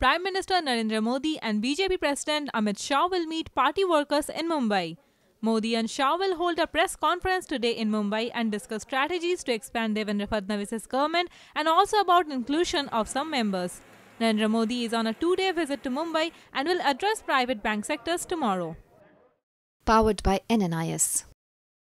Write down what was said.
Prime Minister Narendra Modi and BJP President Amit Shah will meet party workers in Mumbai. Modi and Shah will hold a press conference today in Mumbai and discuss strategies to expand Devendra Fadnavis's government and also about inclusion of some members. Narendra Modi is on a two-day visit to Mumbai and will address private bank sectors tomorrow. Powered by NNIS.